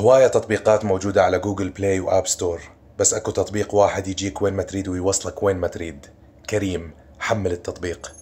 هواية تطبيقات موجودة على جوجل بلاي وآب ستور بس أكو تطبيق واحد يجيك وين ما تريد ويوصلك وين ما تريد كريم حمل التطبيق